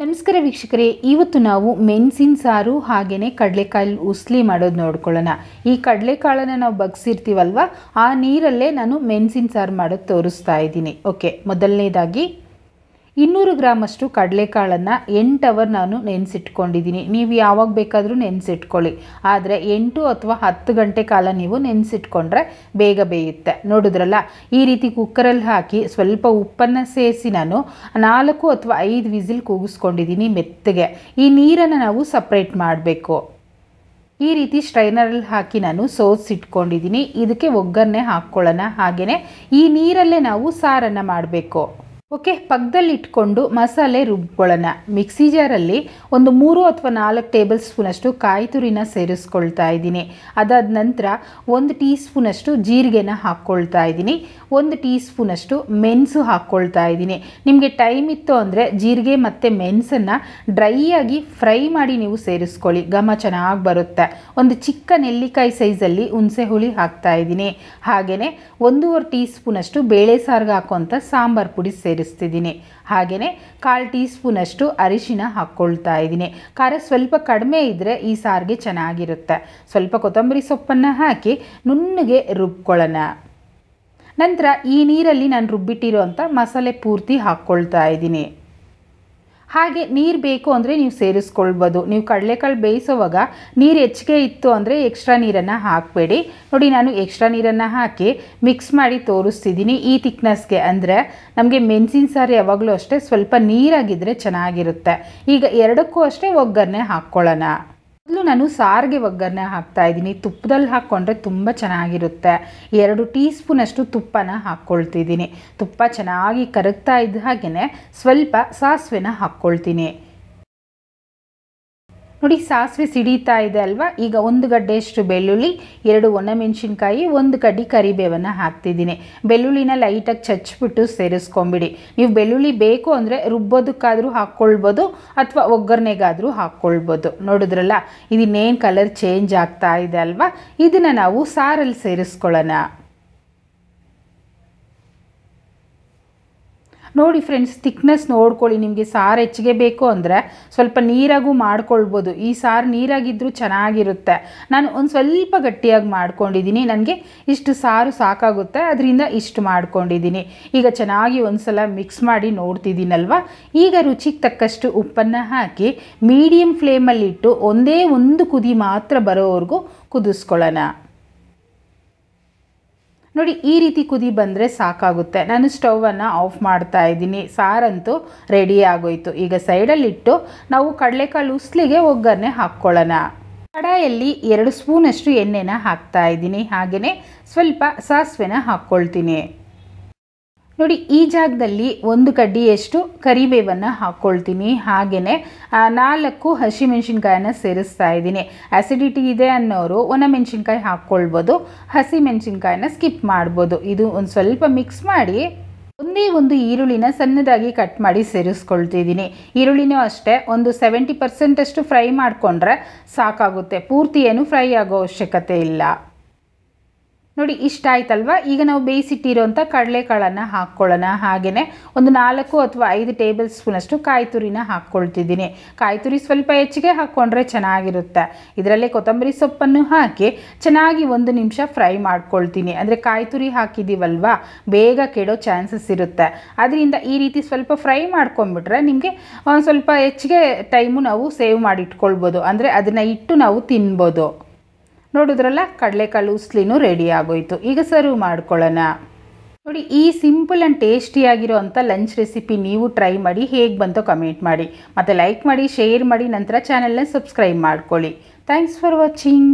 ನಮಸ್ಕಾರ ವೀಕ್ಷಕರೇ ಇವತ್ತು ನಾವು ಮೆಣಸಿನ ಸಾರು ಹಾಗೆಯೇ ಕಡಲೆಕಾಯಿ ಉಸ್ಲಿ ಮಾಡೋದು ನೋಡ್ಕೊಳ್ಳೋಣ ಈ ಕಡಲೆಕಾಳನ್ನ ನಾವು ಬಗ್ಸಿರ್ತೀವಲ್ವ ಆ ನೀರಲ್ಲೇ ನಾನು ಮೆಣಸಿನ ಸಾರು ಮಾಡೋದು ತೋರಿಸ್ತಾ ಇದ್ದೀನಿ ಓಕೆ ಮೊದಲನೇದಾಗಿ ಇನ್ನೂರು ಗ್ರಾಮಷ್ಟು ಕಡಲೆಕಾಳನ್ನು ಎಂಟು ಅವರ್ ನಾನು ನೆನೆಸಿಟ್ಕೊಂಡಿದ್ದೀನಿ ನೀವು ಯಾವಾಗ ಬೇಕಾದರೂ ನೆನೆಸಿಟ್ಕೊಳ್ಳಿ ಆದರೆ ಎಂಟು ಅಥವಾ ಹತ್ತು ಗಂಟೆ ಕಾಲ ನೀವು ನೆನೆಸಿಟ್ಕೊಂಡ್ರೆ ಬೇಗ ಬೇಯುತ್ತೆ ನೋಡಿದ್ರಲ್ಲ ಈ ರೀತಿ ಕುಕ್ಕರಲ್ಲಿ ಹಾಕಿ ಸ್ವಲ್ಪ ಉಪ್ಪನ್ನು ಸೇರಿಸಿ ನಾನು ನಾಲ್ಕು ಅಥವಾ ಐದು ವಿಸಿಲ್ ಕೂಗಿಸ್ಕೊಂಡಿದ್ದೀನಿ ಮೆತ್ತಗೆ ಈ ನೀರನ್ನು ನಾವು ಸಪ್ರೇಟ್ ಮಾಡಬೇಕು ಈ ರೀತಿ ಸ್ಟ್ರೈನರಲ್ಲಿ ಹಾಕಿ ನಾನು ಸೋಸಿಟ್ಕೊಂಡಿದ್ದೀನಿ ಇದಕ್ಕೆ ಒಗ್ಗರಣೆ ಹಾಕ್ಕೊಳ್ಳೋಣ ಹಾಗೆಯೇ ಈ ನೀರಲ್ಲೇ ನಾವು ಸಾರನ್ನು ಮಾಡಬೇಕು ಓಕೆ ಪಕ್ಕದಲ್ಲಿ ಇಟ್ಕೊಂಡು ಮಸಾಲೆ ರುಬ್ಕೊಳ್ಳೋಣ ಮಿಕ್ಸಿ ಜಾರಲ್ಲಿ ಒಂದು ಮೂರು ಅಥವಾ ನಾಲ್ಕು ಟೇಬಲ್ ಸ್ಪೂನಷ್ಟು ಕಾಯಿ ತುರಿನ ಸೇರಿಸ್ಕೊಳ್ತಾ ಇದ್ದೀನಿ ಅದಾದ ನಂತರ ಒಂದು ಟೀ ಸ್ಪೂನಷ್ಟು ಜೀರಿಗೆನ ಹಾಕ್ಕೊಳ್ತಾ ಇದ್ದೀನಿ ಒಂದು ಟೀ ಸ್ಪೂನಷ್ಟು ಮೆಣಸು ಹಾಕ್ಕೊಳ್ತಾ ಇದ್ದೀನಿ ನಿಮಗೆ ಟೈಮ್ ಇತ್ತು ಅಂದರೆ ಜೀರಿಗೆ ಮತ್ತು ಮೆಣಸನ್ನು ಡ್ರೈಯಾಗಿ ಫ್ರೈ ಮಾಡಿ ನೀವು ಸೇರಿಸ್ಕೊಳ್ಳಿ ಘಮ ಚೆನ್ನಾಗಿ ಬರುತ್ತೆ ಒಂದು ಚಿಕ್ಕ ನೆಲ್ಲಿಕಾಯಿ ಸೈಜಲ್ಲಿ ಹುಣಸೆ ಹುಳಿ ಹಾಕ್ತಾ ಇದ್ದೀನಿ ಹಾಗೆಯೇ ಒಂದೂವರೆ ಟೀ ಸ್ಪೂನಷ್ಟು ಬೇಳೆ ಸಾರಿಗೆ ಹಾಕೋವಂಥ ಸಾಂಬಾರು ಪುಡಿ ಸೇರಿಸಿ ಹಾಗೇನೆ ಹಾಗೆಯೇ ಕಾಲು ಟೀ ಸ್ಪೂನಷ್ಟು ಅರಿಶಿನ ಹಾಕ್ಕೊಳ್ತಾ ಇದ್ದೀನಿ ಖಾರ ಸ್ವಲ್ಪ ಕಡಿಮೆ ಇದ್ದರೆ ಈ ಸಾರಿಗೆ ಚೆನ್ನಾಗಿರುತ್ತೆ ಸ್ವಲ್ಪ ಕೊತ್ತಂಬರಿ ಸೊಪ್ಪನ್ನು ಹಾಕಿ ನುಣ್ಣಗೆ ರುಬ್ಕೊಳ್ಳೋಣ ನಂತರ ಈ ನೀರಲ್ಲಿ ನಾನು ರುಬ್ಬಿಟ್ಟಿರೋ ಅಂಥ ಮಸಾಲೆ ಪೂರ್ತಿ ಹಾಕ್ಕೊಳ್ತಾ ಇದ್ದೀನಿ ಹಾಗೆ ನೀರು ಬೇಕು ಅಂದರೆ ನೀವು ಸೇರಿಸ್ಕೊಳ್ಬೋದು ನೀವು ಕಡಲೆಕಾಳು ಬೇಯಿಸೋವಾಗ ನೀರು ಹೆಚ್ಚಿಗೆ ಇತ್ತು ಅಂದರೆ ಎಕ್ಸ್ಟ್ರಾ ನೀರನ್ನು ಹಾಕಬೇಡಿ ನೋಡಿ ನಾನು ಎಕ್ಸ್ಟ್ರಾ ನೀರನ್ನು ಹಾಕಿ ಮಿಕ್ಸ್ ಮಾಡಿ ತೋರಿಸ್ತಿದ್ದೀನಿ ಈ ತಿಕ್ನೆಸ್ಗೆ ಅಂದರೆ ನಮಗೆ ಮೆಣಸಿನ ಸಾರು ಯಾವಾಗಲೂ ಅಷ್ಟೇ ಸ್ವಲ್ಪ ನೀರಾಗಿದ್ದರೆ ಚೆನ್ನಾಗಿರುತ್ತೆ ಈಗ ಎರಡಕ್ಕೂ ಅಷ್ಟೇ ಒಗ್ಗರಣೆ ಹಾಕ್ಕೊಳ್ಳೋಣ ಮೊದಲು ನಾನು ಸಾರಿಗೆ ಒಗ್ಗರಣೆ ಹಾಕ್ತಾ ಇದ್ದೀನಿ ತುಪ್ಪದಲ್ಲಿ ಹಾಕ್ಕೊಂಡ್ರೆ ತುಂಬ ಚೆನ್ನಾಗಿರುತ್ತೆ ಎರಡು ಟೀ ಸ್ಪೂನಷ್ಟು ತುಪ್ಪನ ಹಾಕ್ಕೊಳ್ತಿದ್ದೀನಿ ತುಪ್ಪ ಚೆನ್ನಾಗಿ ಕರಗ್ತಾ ಇದ್ದ ಹಾಗೆಯೇ ಸ್ವಲ್ಪ ಸಾಸಿವೆನ ಹಾಕ್ಕೊಳ್ತೀನಿ ನೋಡಿ ಸಾಸಿವೆ ಸಿಡಿತಾ ಇದೆ ಅಲ್ವಾ ಈಗ ಒಂದು ಗಡ್ಡೆಯಷ್ಟು ಬೆಳ್ಳುಳ್ಳಿ ಎರಡು ಒಣಮೆಣಸಿನ್ಕಾಯಿ ಒಂದು ಕಡ್ಡಿ ಕರಿಬೇವನ್ನು ಹಾಕ್ತಿದ್ದೀನಿ ಬೆಳ್ಳುಳ್ಳಿನ ಲೈಟಾಗಿ ಚಚ್ಬಿಟ್ಟು ಸೇರಿಸ್ಕೊಂಬಿಡಿ ನೀವು ಬೆಳ್ಳುಳ್ಳಿ ಬೇಕು ಅಂದರೆ ರುಬ್ಬೋದಕ್ಕಾದರೂ ಹಾಕ್ಕೊಳ್ಬೋದು ಅಥವಾ ಒಗ್ಗರಣೆಗಾದರೂ ಹಾಕ್ಕೊಳ್ಬೋದು ನೋಡಿದ್ರಲ್ಲ ಇದನ್ನೇನು ಕಲರ್ ಚೇಂಜ್ ಆಗ್ತಾ ಇದೆ ಅಲ್ವಾ ಇದನ್ನು ನಾವು ಸಾರಲ್ಲಿ ಸೇರಿಸ್ಕೊಳ್ಳೋಣ ನೋಡಿ ಫ್ರೆಂಡ್ಸ್ ತಿಕ್ನೆಸ್ ನೋಡ್ಕೊಳ್ಳಿ ನಿಮಗೆ ಸಾರು ಹೆಚ್ಚಿಗೆ ಬೇಕು ಅಂದರೆ ಸ್ವಲ್ಪ ನೀರಾಗೂ ಮಾಡ್ಕೊಳ್ಬೋದು ಈ ಸಾರು ನೀರಾಗಿದ್ದರೂ ಚೆನ್ನಾಗಿರುತ್ತೆ ನಾನು ಒಂದು ಸ್ವಲ್ಪ ಗಟ್ಟಿಯಾಗಿ ಮಾಡ್ಕೊಂಡಿದ್ದೀನಿ ನನಗೆ ಇಷ್ಟು ಸಾರು ಸಾಕಾಗುತ್ತೆ ಅದರಿಂದ ಇಷ್ಟು ಮಾಡ್ಕೊಂಡಿದ್ದೀನಿ ಈಗ ಚೆನ್ನಾಗಿ ಒಂದು ಸಲ ಮಿಕ್ಸ್ ಮಾಡಿ ನೋಡ್ತಿದ್ದೀನಲ್ವ ಈಗ ರುಚಿಗೆ ತಕ್ಕಷ್ಟು ಉಪ್ಪನ್ನು ಹಾಕಿ ಮೀಡಿಯಮ್ ಫ್ಲೇಮಲ್ಲಿಟ್ಟು ಒಂದೇ ಒಂದು ಕುದಿ ಮಾತ್ರ ಬರೋವರೆಗೂ ಕುದಿಸ್ಕೊಳ್ಳೋಣ ನೋಡಿ ಈ ರೀತಿ ಕುದಿ ಬಂದರೆ ಸಾಕಾಗುತ್ತೆ ನಾನು ಸ್ಟವನ್ನು ಆಫ್ ಮಾಡ್ತಾ ಇದ್ದೀನಿ ಸಾರಂತೂ ರೆಡಿ ಆಗೋಯಿತು ಈಗ ಸೈಡಲ್ಲಿಟ್ಟು ನಾವು ಕಡಲೆಕಾಳು ಉಸ್ಲಿಗೆ ಒಗ್ಗರಣೆ ಹಾಕ್ಕೊಳ್ಳೋಣ ಕಡಾಯಲ್ಲಿ ಎರಡು ಸ್ಪೂನಷ್ಟು ಎಣ್ಣೆನ ಹಾಕ್ತಾ ಇದ್ದೀನಿ ಹಾಗೆಯೇ ಸ್ವಲ್ಪ ಸಾಸಿವೆನ ಹಾಕ್ಕೊಳ್ತೀನಿ ನೋಡಿ ಈ ಜಾಗದಲ್ಲಿ ಒಂದು ಕಡ್ಡಿಯಷ್ಟು ಕರಿಬೇವನ್ನು ಹಾಕ್ಕೊಳ್ತೀನಿ ಹಾಗೆಯೇ ನಾಲ್ಕು ಹಸಿಮೆಣ್ಸಿನ್ಕಾಯನ್ನು ಸೇರಿಸ್ತಾ ಇದ್ದೀನಿ ಆ್ಯಸಿಡಿಟಿ ಇದೆ ಅನ್ನೋರು ಒಣ ಮೆಣಸಿನ್ಕಾಯಿ ಹಾಕ್ಕೊಳ್ಬೋದು ಹಸಿ ಮೆಣಸಿನ್ಕಾಯಿನ ಸ್ಕಿಪ್ ಮಾಡ್ಬೋದು ಇದು ಒಂದು ಸ್ವಲ್ಪ ಮಿಕ್ಸ್ ಮಾಡಿ ಒಂದೇ ಒಂದು ಈರುಳ್ಳಿನ ಸಣ್ಣದಾಗಿ ಕಟ್ ಮಾಡಿ ಸೇರಿಸ್ಕೊಳ್ತಿದ್ದೀನಿ ಈರುಳ್ಳಿನೂ ಅಷ್ಟೇ ಒಂದು ಸೆವೆಂಟಿ ಪರ್ಸೆಂಟಷ್ಟು ಫ್ರೈ ಮಾಡಿಕೊಂಡ್ರೆ ಸಾಕಾಗುತ್ತೆ ಪೂರ್ತಿ ಏನು ಫ್ರೈ ಆಗೋ ಅವಶ್ಯಕತೆ ಇಲ್ಲ ನೋಡಿ ಇಷ್ಟ ಆಯ್ತಲ್ವಾ ಈಗ ನಾವು ಬೇಯಿಸಿಟ್ಟಿರೋಂಥ ಕಡಲೆಕಾಳನ್ನು ಹಾಕ್ಕೊಳ್ಳೋಣ ಹಾಗೆಯೇ ಒಂದು ನಾಲ್ಕು ಅಥವಾ ಐದು ಟೇಬಲ್ ಸ್ಪೂನಷ್ಟು ಕಾಯಿ ತುರಿನ ಹಾಕ್ಕೊಳ್ತಿದ್ದೀನಿ ಕಾಯಿ ತುರಿ ಸ್ವಲ್ಪ ಹೆಚ್ಚಿಗೆ ಹಾಕ್ಕೊಂಡ್ರೆ ಚೆನ್ನಾಗಿರುತ್ತೆ ಇದರಲ್ಲಿ ಕೊತ್ತಂಬರಿ ಸೊಪ್ಪನ್ನು ಹಾಕಿ ಚೆನ್ನಾಗಿ ಒಂದು ನಿಮಿಷ ಫ್ರೈ ಮಾಡ್ಕೊಳ್ತೀನಿ ಅಂದರೆ ಕಾಯಿ ತುರಿ ಹಾಕಿದ್ದೀವಲ್ವಾ ಬೇಗ ಕೆಡೋ ಚಾನ್ಸಸ್ ಇರುತ್ತೆ ಅದರಿಂದ ಈ ರೀತಿ ಸ್ವಲ್ಪ ಫ್ರೈ ಮಾಡ್ಕೊಂಬಿಟ್ರೆ ನಿಮಗೆ ಸ್ವಲ್ಪ ಹೆಚ್ಚಿಗೆ ಟೈಮು ನಾವು ಸೇವ್ ಮಾಡಿ ಇಟ್ಕೊಳ್ಬೋದು ಅಂದರೆ ಅದನ್ನು ಇಟ್ಟು ನಾವು ತಿನ್ಬೋದು ನೋಡಿದ್ರಲ್ಲ ಕಡಲೆಕಾಳು ಉಸ್ಲಿನೂ ರೆಡಿ ಆಗೋಯಿತು ಈಗ ಸರ್ವ್ ಮಾಡ್ಕೊಳ್ಳೋಣ ನೋಡಿ ಈ ಸಿಂಪಲ್ ಆ್ಯಂಡ್ ಟೇಸ್ಟಿಯಾಗಿರೋ ಅಂಥ ಲಂಚ್ ರೆಸಿಪಿ ನೀವು ಟ್ರೈ ಮಾಡಿ ಹೇಗೆ ಬಂತು ಕಮೆಂಟ್ ಮಾಡಿ ಮತ್ತು ಲೈಕ್ ಮಾಡಿ ಶೇರ್ ಮಾಡಿ ನಂತರ ಚಾನಲ್ನ ಸಬ್ಸ್ಕ್ರೈಬ್ ಮಾಡ್ಕೊಳ್ಳಿ ಥ್ಯಾಂಕ್ಸ್ ಫಾರ್ ವಾಚಿಂಗ್